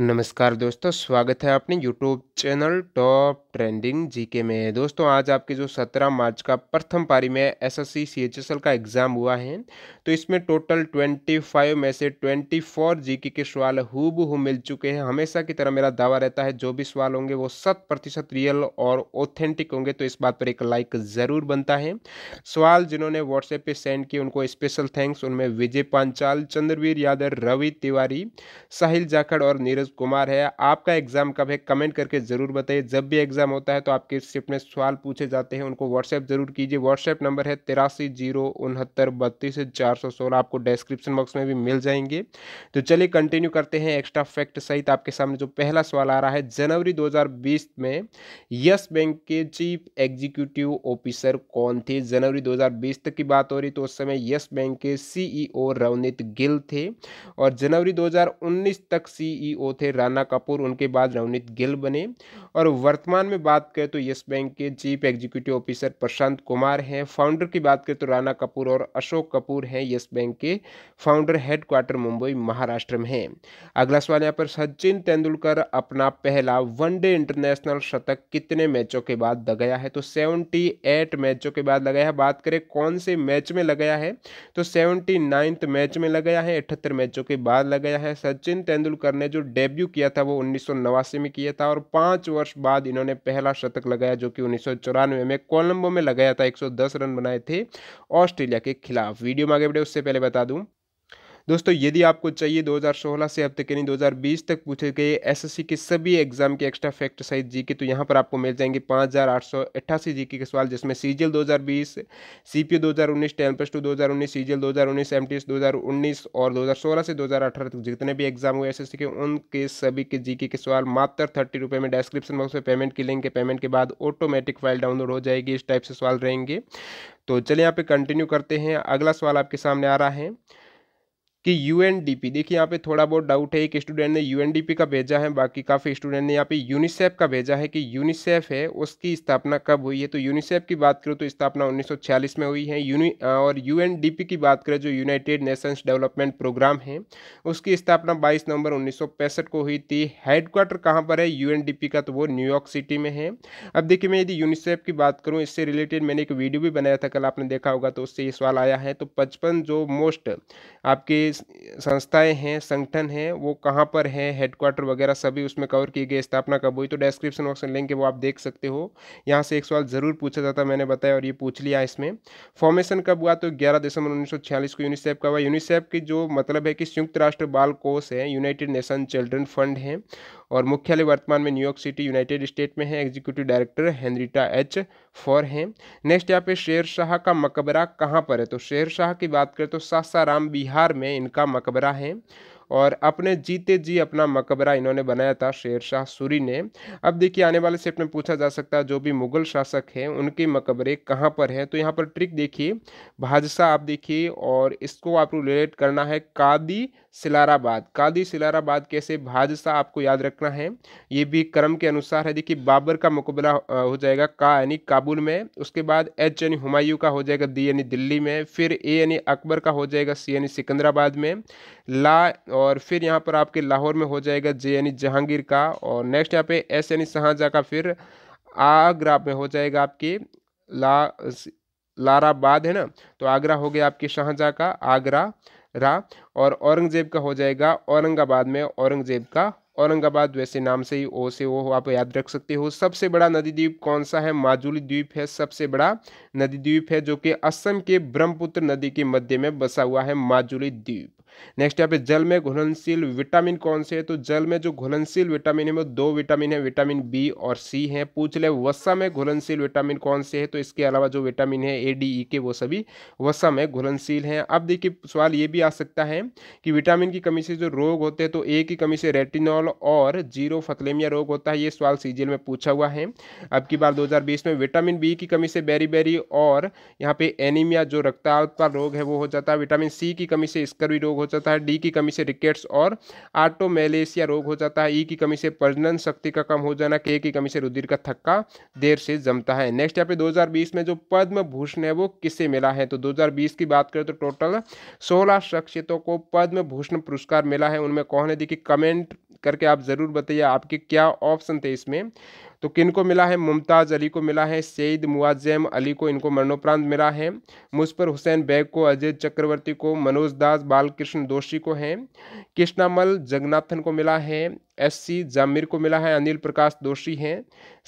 नमस्कार दोस्तों स्वागत है आपने YouTube channel top trending GK में दोस्तों आज आपके जो 17 मार्च का प्रथम पारी में एसएससी सीएचएसएल का एग्ज़ाम हुआ है तो इसमें टोटल 25 में से 24 जीके के सवाल हूबहू मिल चुके हैं हमेशा की तरह मेरा दावा रहता है जो भी सवाल होंगे वो शत प्रतिशत रियल और ऑथेंटिक होंगे तो इस बात पर एक लाइक ज़रूर बनता है सवाल जिन्होंने व्हाट्सएप पर सेंड किए उनको स्पेशल थैंक्स उनमें विजय पांचाल चंद्रवीर यादव रवि तिवारी साहिल जाखड़ और नीरज राजेश कुमार है आपका एग्ज़ाम कब है कमेंट करके ज़रूर बताइए जब भी एग्ज़ाम होता है तो आपके शिफ्ट में सवाल पूछे जाते हैं उनको व्हाट्सएप ज़रूर कीजिए व्हाट्सएप नंबर है तिरासी जीरो उनहत्तर बत्तीस चार सौ सोलह आपको डिस्क्रिप्शन बॉक्स में भी मिल जाएंगे तो चलिए कंटिन्यू करते हैं एक्स्ट्रा फैक्ट सहित आपके सामने जो पहला सवाल आ रहा है जनवरी दो में यस बैंक के चीफ एग्जीक्यूटिव ऑफिसर कौन थे जनवरी दो तक की बात हो रही तो उस समय यस बैंक के सीईओ रवनीत गिल थे और जनवरी 2019 तक सीईओ थे राणा कपूर उनके बाद नवनीत गिल बने और वर्तमान में बात करें तो यस बैंक के chief executive officer Prashant Kumar हैं फाउंडर की बात करें तो राणा कपूर और अशोक कपूर हैं यस बैंक के फाउंडर हेडक्वार्टर मुंबई महाराष्ट्र में हैं अगला सवाल यहाँ पर सचिन तेंदुलकर अपना पहला वनडे इंटरनेशनल शतक कितने मैचों के बाद लगाया है तो सेवेंटी मैचों के बाद लगाया है बात करें कौन से मैच में लगाया है तो सेवेंटी मैच में लगाया है अठहत्तर मैचों के बाद लगाया है सचिन तेंदुलकर ने जो डेब्यू डेब्यू किया था वो उन्नीस में किया था और पाँच वर्ष बाद इन्होंने पहला शतक लगाया जो कि उन्नीस में कोलंबो में लगाया था 110 रन बनाए थे ऑस्ट्रेलिया के खिलाफ वीडियो में आगे बढ़े उससे पहले बता दूं दोस्तों यदि आपको चाहिए 2016 से अब तक यानी 2020 तक पूछे गए एसएससी के सभी एग्जाम के एक्स्ट्रा फैक्ट साइज जीके तो यहाँ पर आपको मिल जाएंगे पाँच हज़ार आठ सौ अट्ठासी जीके के सवाल जिसमें सी जी एल दो हज़ार बीस सी पी दो हज़ार उन्नीस टेन प्लस टू दो हज़ार उन्नीस सी जी एल दो हज़ार उन्नीस एम टी एस दो हज़ार उन्नीस और दो हज़ार सोलह से दो हज़ार अठारह तक जितने भी एग्जाम हुए एस एस सी के उनके सभी के जी के सवाल मात्र थर्टी रुपये में डिस्क्रिप्शन बॉक्स में पेमेंट की लिंक है पेमेंट के बाद ऑटोमेटिक फाइल डाउनलोड हो जाएगी इस टाइप से सवाल रहेंगे तो चलिए यहाँ पे कंटिन्यू करते हैं अगला सवाल आपके सामने आ रहा है कि यू देखिए यहाँ पे थोड़ा बहुत डाउट है एक स्टूडेंट ने यू का भेजा है बाकी काफ़ी स्टूडेंट ने यहाँ पे यूनिसेफ का भेजा है कि यूनिसेफ है उसकी स्थापना कब हुई है तो यूनिसेफ की बात करो तो स्थापना 1946 में हुई है यूनि और यू की बात करें जो यूनाइटेड नेशंस डेवलपमेंट प्रोग्राम है उसकी स्थापना बाईस नवंबर उन्नीस को हुई थी हेडक्वार्टर कहाँ पर है यू का तो वो न्यूयॉर्क सिटी में है अब देखिए मैं यदि यूनिसेफ की बात करूँ इससे रिलेटेड मैंने एक वीडियो भी बनाया था कल आपने देखा होगा तो उससे ये सवाल आया है तो पचपन जो मोस्ट आपके संस्थाएं हैं संगठन हैं वो कहाँ पर हैं हेडक्वार्टर वगैरह सभी उसमें कवर की गई स्थापना कब हुई तो डिस्क्रिप्शन बॉक्स में लिंक है वो आप देख सकते हो यहाँ से एक सवाल ज़रूर पूछा जाता मैंने बताया और ये पूछ लिया इसमें फॉर्मेशन कब हुआ तो ग्यारह दिसंबर उन्नीस को यूनिसेफ का हुआ यूनिसेफ की जो मतलब है कि संयुक्त राष्ट्र बाल कोष है यूनाइटेड नेशन चिल्ड्रन फंड है और मुख्यालय वर्तमान में न्यूयॉर्क सिटी यूनाइटेड स्टेट में है executive director Henrietta H Fore हैं नेक्स्ट यहाँ पे शेर शाह का मकबरा कहाँ पर है तो शेर शाह की बात करें तो सासाराम बिहार में इनका मकबरा है और अपने जीते जी अपना मकबरा इन्होंने बनाया था शेर शाह सूरी ने अब देखिए आने वाले सेट में पूछा जा सकता है जो भी मुगल शासक हैं उनके मकबरे कहाँ पर हैं तो यहाँ पर ट्रिक देखिए भाजसा आप देखिए और इसको आपको रिलेट करना है कादी सिलाराबाद कादी सिलाराबाद कैसे भाजसा आपको याद रखना है ये भी क्रम के अनुसार है देखिए बाबर का मुकबला हो जाएगा का यानी काबुल में उसके बाद एच यानी हुमायूं का हो जाएगा दी यानी दिल्ली में फिर ए यानी अकबर का हो जाएगा सी यानी सिकंदराबाद में ला और फिर यहाँ पर आपके लाहौर में हो जाएगा जे यानी जहांगीर का और नेक्स्ट यहाँ पे एस यानी शाहजहाँ का फिर आगरा में हो जाएगा आपके ला लाराबाद है ना तो आगरा हो गया आपके शाहजहाँ का आगरा रा और औरंगजेब का हो जाएगा औरंगाबाद में औरंगजेब का औरंगाबाद वैसे नाम से ही ओ से ओ आप याद रख सकते हो सबसे बड़ा नदी द्वीप कौन सा है माजुली द्वीप है सबसे बड़ा नदी द्वीप है जो कि असम के ब्रह्मपुत्र नदी के मध्य में बसा हुआ है माजुली द्वीप नेक्स्ट यहाँ पे जल में घुलनशील विटामिन कौन से है तो जल में जो घुलनशील विटामिन है वो दो विटामिन है विटामिन बी और सी है पूछ ले वसा में घुलनशील विटामिन कौन से है तो इसके अलावा जो विटामिन है ए डी ई के वो सभी वसा में घुलनशील हैं अब देखिए सवाल ये भी आ सकता है कि विटामिन की कमी से जो रोग होते हैं तो ए की कमी से रेटिनॉल और जीरो फतलेमिया रोग होता है ये सवाल सीजीएल में पूछा हुआ है अब की बार 2020 में विटामिन बी की कमी से बेरी बेरी और यहाँ पे एनीमिया जो रक्ताल्पा रोग है वो हो जाता है विटामिन सी की कमी से स्कर्वी रोग रोग हो जाता है डी की कमी से रिकेट्स और आटोमेलेसिया रोग हो जाता है ई की कमी से प्रजनन शक्ति का कम हो जाना के की कमी से रुधिर का थक्का देर से जमता है नेक्स्ट यहाँ पे 2020 में जो पद्म भूषण है वो किससे मिला है तो 2020 की बात करें तो टोटल सोलह शख्सियतों को पद्म भूषण पुरस्कार मिला है उनमें कौन है देखिए कमेंट करके आप ज़रूर बताइए आपके क्या ऑप्शन थे इसमें तो किन को मिला है मुमताज़ अली को मिला है सईद मुआजम अली को इनको मरणोपरांत मिला है मुस्पर हुसैन बैग को अजय चक्रवर्ती को मनोज दास बालकृष्ण दोषी को है कृष्णामल जगन्नाथन को मिला है एससी जामिर को मिला है अनिल प्रकाश दोषी हैं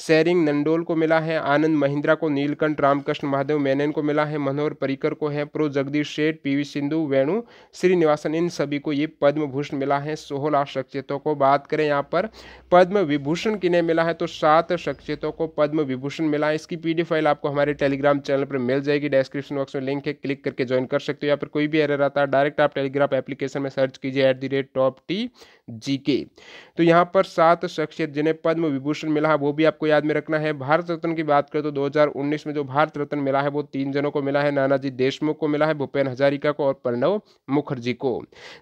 सैरिंग नंडोल को मिला है आनंद महिंद्रा को नीलकंठ रामकृष्ण महादेव मेनन को मिला है मनोहर परिकर को है प्रो जगदीश शेठ पीवी सिंधु वेणु श्रीनिवासन इन सभी को ये पद्म भूषण मिला है सोलह शख्सियतों को बात करें यहाँ पर पद्म विभूषण किन्हें मिला है तो सात शख्सियतों को पद्म विभूषण मिला है इसकी पी फाइल आपको हमारे टेलीग्राम चैनल पर मिल जाएगी डिस्क्रिप्शन बॉक्स में लिंक है क्लिक करके ज्वाइन कर सकते हो या फिर कोई भी एरर आता है डायरेक्ट आप टेलीग्राम एप्लीकेशन में सर्च कीजिए at the rate top T GK तो यहाँ पर सात शख्सियत जिन्हें पद्म विभूषण मिला है वो भी आपको याद में रखना है भारत रत्न की बात करें तो 2019 में जो भारत रत्न मिला है वो तीन जनों को मिला है नानाजी देशमुख को मिला है भूपेन हजारिका को और प्रणव मुखर्जी को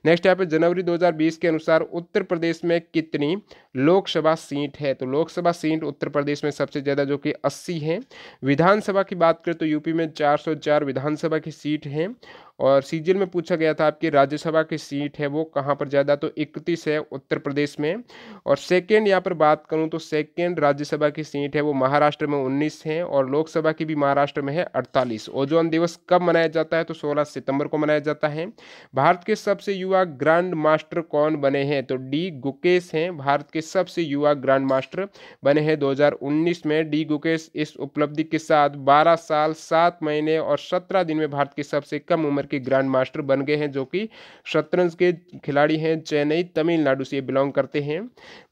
नेक्स्ट यहाँ पे जनवरी 2020 के अनुसार उत्तर प्रदेश में कितनी लोकसभा सीट है तो लोकसभा सीट उत्तर प्रदेश में सबसे ज़्यादा जो कि अस्सी है विधानसभा की बात करें तो यूपी में चार विधानसभा की सीट हैं और सीजीएल में पूछा गया था आपकी राज्यसभा की सीट है वो कहाँ पर ज़्यादा तो इकतीस है उत्तर प्रदेश में और सेकेंड यहाँ पर बात करूँ तो सेकेंड राज्यसभा की सीट है वो महाराष्ट्र में उन्नीस है और लोकसभा की भी महाराष्ट्र में है अड़तालीस ओजोन दिवस कब मनाया जाता है तो सोलह सितंबर को मनाया जाता है भारत के सबसे युवा ग्रांड मास्टर कौन बने हैं तो डी गुकेश हैं भारत के सबसे युवा ग्रांड मास्टर बने हैं 2019 में डी गुकेश इस उपलब्धि के साथ 12 साल 7 महीने और 17 दिन में भारत के सबसे कम उम्र के ग्रैंड मास्टर बन गए हैं जो कि शतरंज के खिलाड़ी हैं चेन्नई तमिलनाडु से बिलोंग करते हैं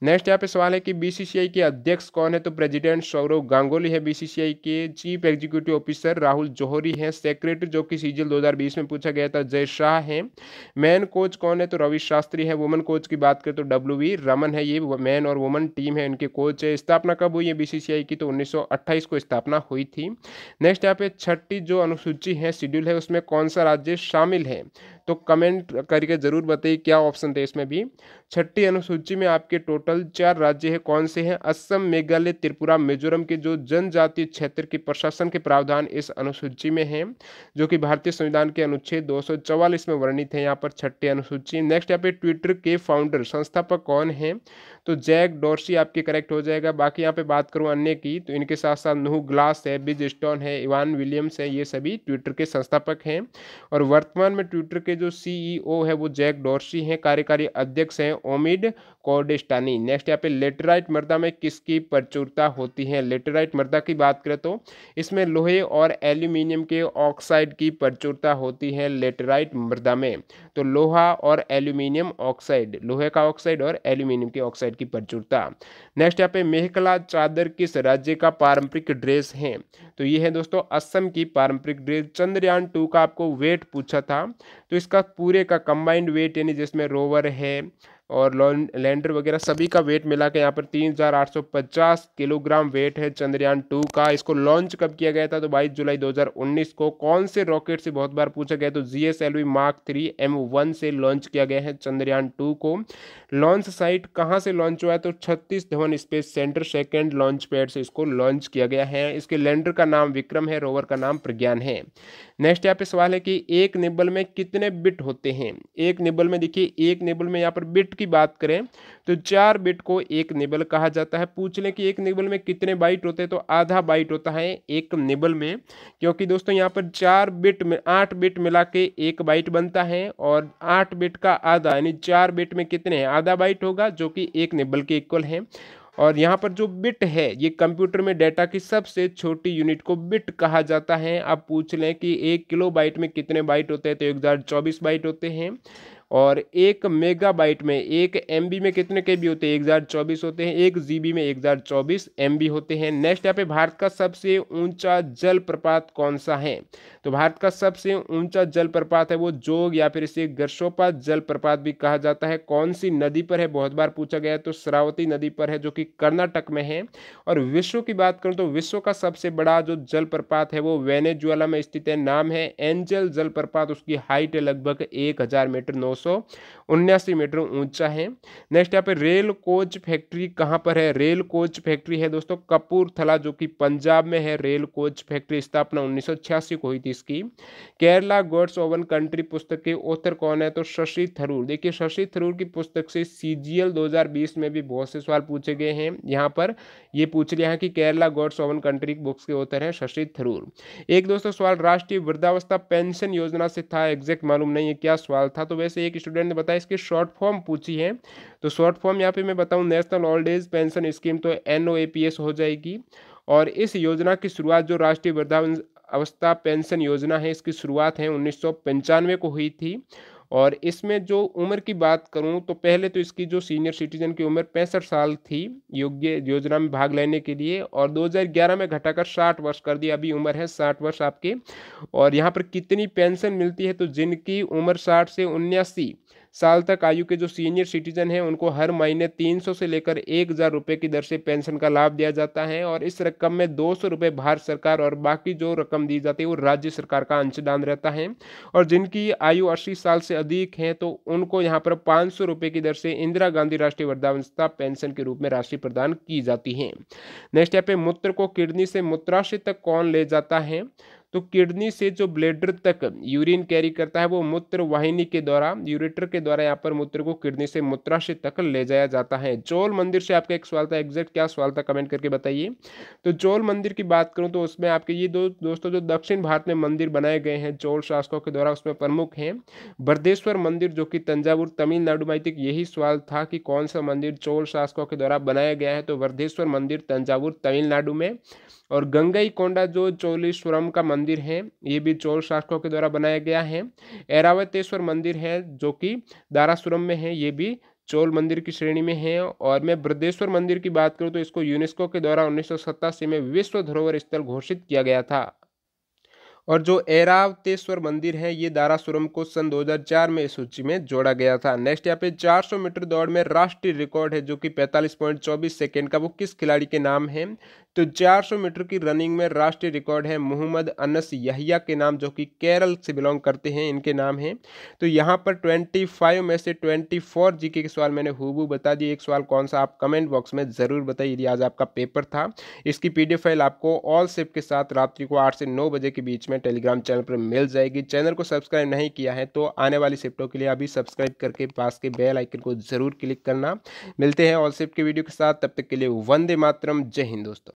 नेक्स्ट यहाँ पे सवाल है कि बीसीसीआई के अध्यक्ष कौन है तो प्रेसिडेंट सौरव गांगुली है बीसीसीआई के chief executive officer Rahul Johri हैं सेक्रेटरी जो कि सीजल दो में पूछा गया था जय शाह हैं मैन कोच कौन है तो रवि शास्त्री है वुमन कोच की बात करें तो डब्ल्यू रमन है ये मैन और वुमन टीम है इनके कोच है स्थापना कब हुई है बीसीसीआई की तो 1928 को स्थापना हुई थी नेक्स्ट यहाँ पे छठी जो अनुसूची है शेड्यूल है उसमें कौन सा राज्य राज्य शामिल हैं तो कमेंट करके ज़रूर बताइए क्या ऑप्शन थे इसमें भी छठी अनुसूची में आपके टोटल चार राज्य हैं कौन से हैं असम मेघालय त्रिपुरा मिजोरम के जो जनजातीय क्षेत्र के प्रशासन के प्रावधान इस अनुसूची में हैं जो कि भारतीय संविधान के अनुच्छेद दो में वर्णित है यहाँ पर छठी अनुसूची नेक्स्ट यहाँ पे ट्विटर के फाउंडर संस्थापक कौन है तो जैक डोर्सी आपके करेक्ट हो जाएगा बाकी यहाँ पे बात करूँ अन्य की तो इनके साथ साथ नूह ग्लास है बिज स्टोन है इवान विलियम्स है ये सभी ट्विटर के संस्थापक हैं और वर्तमान में ट्विटर के जो सीईओ e है वो जैक डॉर्सी हैं कार्यकारी अध्यक्ष हैं ओमिड कोडिस्टानी नेक्स्ट यहाँ पे लेटेराइट मृदा में किसकी प्रचुरता होती है लेटेराइट मृदा की बात करें तो इसमें लोहे और एल्यूमिनियम के ऑक्साइड की प्रचुरता होती है लेटेराइट मृदा में तो लोहा और एल्यूमिनियम ऑक्साइड लोहे का ऑक्साइड और एल्यूमिनियम के ऑक्साइड की प्रचुरता नेक्स्ट यहाँ पे मेहकला चादर किस राज्य का पारंपरिक ड्रेस है तो ये है दोस्तों असम की पारंपरिक ड्रेस चंद्रयान टू का आपको वेट पूछा था तो इसका पूरे का कंबाइंड वेट यानी जिसमें रोवर है और लैंडर वगैरह सभी का वेट मिला के यहाँ पर 3,850 किलोग्राम वेट है चंद्रयान टू का इसको लॉन्च कब किया गया था तो 22 जुलाई 2019 को कौन से रॉकेट से बहुत बार पूछा गया तो G S L V mark three M one से लॉन्च किया गया है चंद्रयान टू को लॉन्च साइट कहाँ से लॉन्च हुआ है तो Satish Dhawan space centre second launch pad से इसको लॉन्च किया गया है इसके लैंडर का नाम विक्रम है रोवर का नाम प्रज्ञान है नेक्स्ट यहाँ पे सवाल है कि एक निबल में कितने बिट होते हैं एक निबल में देखिए एक निबल में यहाँ पर बिट की बात करें तो चार बिट को एक निबल कहा जाता है पूछ लें कि एक निबल में कितने बाइट होते हैं तो आधा बाइट होता है एक निबल में क्योंकि दोस्तों यहाँ पर चार बिट में आठ बिट मिला के एक बाइट बनता है और आठ बिट का आधा यानी चार बिट में कितने हैं आधा बाइट होगा जो कि एक निबल के इक्वल है और यहाँ पर जो बिट है ये कंप्यूटर में डेटा की सबसे छोटी यूनिट को बिट कहा जाता है आप पूछ लें कि एक किलो बाइट में कितने बाइट होते हैं तो एक हजार चौबीस बाइट होते हैं और एक मेगाबाइट में एक एम में कितने के बी होते हैं एक हज़ार चौबीस होते हैं एक जी में एक हज़ार चौबीस एम होते हैं नेक्स्ट यहाँ पे भारत का सबसे ऊंचा जलप्रपात कौन सा है तो भारत का सबसे ऊंचा जलप्रपात है वो जोग या फिर इसे गर्शोपा जलप्रपात भी कहा जाता है कौन सी नदी पर है बहुत बार पूछा गया तो शरावती नदी पर है जो कि कर्नाटक में है और विश्व की बात करूँ तो विश्व का सबसे बड़ा जो जलप्रपात है वो वेनेजुअला में स्थित है नाम है एंजल जलप्रपात उसकी हाइट है लगभग एक मीटर नौ उन्यासी मीटर ऊंचा है नेक्स्ट यहाँ पे रेल कोच फैक्ट्री कहाँ पर है रेल कोच फैक्ट्री है दोस्तों कपूरथला जो कि पंजाब में है रेल कोच फैक्ट्री स्थापना उन्नीस को हुई थी इसकी केरला गॉड्स ओवन कंट्री पुस्तक के ऑथर कौन है तो शशि थरूर देखिए शशि थरूर की पुस्तक से सी जी में भी बहुत से सवाल पूछे गए हैं यहाँ पर ये पूछ लिया है कि Kerala God's own country books के ऑथर हैं शशि थरूर एक दोस्तों सवाल राष्ट्रीय वृद्धावस्था पेंशन योजना से था एग्जैक्ट मालूम नहीं है क्या सवाल था तो वैसे एक स्टूडेंट ने बताया इसकी शॉर्ट फॉर्म पूछी है तो शॉर्ट फॉर्म यहाँ पे मैं बताऊँ national old age pension scheme तो एन हो जाएगी और इस योजना की शुरुआत जो राष्ट्रीय वृद्धावस्था पेंशन योजना है इसकी शुरुआत है उन्नीस को हुई थी और इसमें जो उम्र की बात करूं तो पहले तो इसकी जो सीनियर सिटीजन की उम्र पैंसठ साल थी योग्य योजना में भाग लेने के लिए और 2011 में घटाकर 60 वर्ष कर दिया अभी उम्र है 60 वर्ष आपके और यहाँ पर कितनी पेंशन मिलती है तो जिनकी उम्र 60 से उन्यासी साल तक आयु के जो सीनियर सिटीजन हैं उनको हर महीने 300 से लेकर एक हज़ार रुपये की दर से पेंशन का लाभ दिया जाता है और इस रकम में दो सौ रुपये भारत सरकार और बाकी जो रकम दी जाती है वो राज्य सरकार का अंशदान रहता है और जिनकी आयु अस्सी साल से अधिक है तो उनको यहाँ पर पाँच सौ रुपये की दर से इंदिरा गांधी राष्ट्रीय वृद्धावस्था पेंशन के रूप में राशि प्रदान की जाती है नेक्स्ट यहाँ पे मूत्र को किडनी से मूत्राशय तक कौन ले जाता है तो किडनी से जो ब्लेडर तक यूरिन कैरी करता है वो मूत्र वाहिनी के द्वारा यूरेटर के द्वारा यहाँ पर मूत्र को किडनी से मूत्राशय तक ले जाया जाता है चोल मंदिर से आपका एक सवाल था एग्जैक्ट क्या सवाल था कमेंट करके बताइए तो चोल मंदिर की बात करूँ तो उसमें आपके ये दो दोस्तों जो दक्षिण भारत में मंदिर बनाए गए हैं चोल शासकों के द्वारा उसमें प्रमुख हैं बर्देश्वर मंदिर जो कि तंजावुर तमिलनाडु में तक यही सवाल था कि कौन सा मंदिर चोल शासकों के द्वारा बनाया गया है तो वर्धेश्वर मंदिर तंजावुर तमिलनाडु में और गंगई कोंडा जो चोलीश्वरम का मंदिर है ये भी चोल शासकों के द्वारा बनाया गया है एरावतेश्वर मंदिर है जो कि दारासुरम में है ये भी चोल मंदिर की श्रेणी में है और मैं बृदेश्वर मंदिर की बात करूँ तो इसको यूनेस्को के द्वारा उन्नीस में विश्व धरोहर स्थल घोषित किया गया था और जो एरावतेश्वर मंदिर है ये दारासुरम को सन 2004 में इस सूची में जोड़ा गया था नेक्स्ट यहाँ पे 400 मीटर दौड़ में राष्ट्रीय रिकॉर्ड है जो कि 45.24 सेकेंड का वो किस खिलाड़ी के नाम है तो 400 मीटर की रनिंग में राष्ट्रीय रिकॉर्ड है मोहम्मद अनस यहिया के नाम जो कि केरल से बिलोंग करते हैं इनके नाम हैं तो यहाँ पर 25 में से 24 जीके के सवाल मैंने हुबू बता दिए एक सवाल कौन सा आप कमेंट बॉक्स में ज़रूर बताइए यदि आज आपका पेपर था इसकी पी फाइल आपको ऑल सेप के साथ रात्रि को आठ से नौ बजे के बीच में टेलीग्राम चैनल पर मिल जाएगी चैनल को सब्सक्राइब नहीं किया है तो आने वाली शिफ्टों के लिए अभी सब्सक्राइब करके पास के बेल आइकन को ज़रूर क्लिक करना मिलते हैं ऑल शिफ्ट के वीडियो के साथ तब तक के लिए वंदे मातरम जय हिंद दोस्तों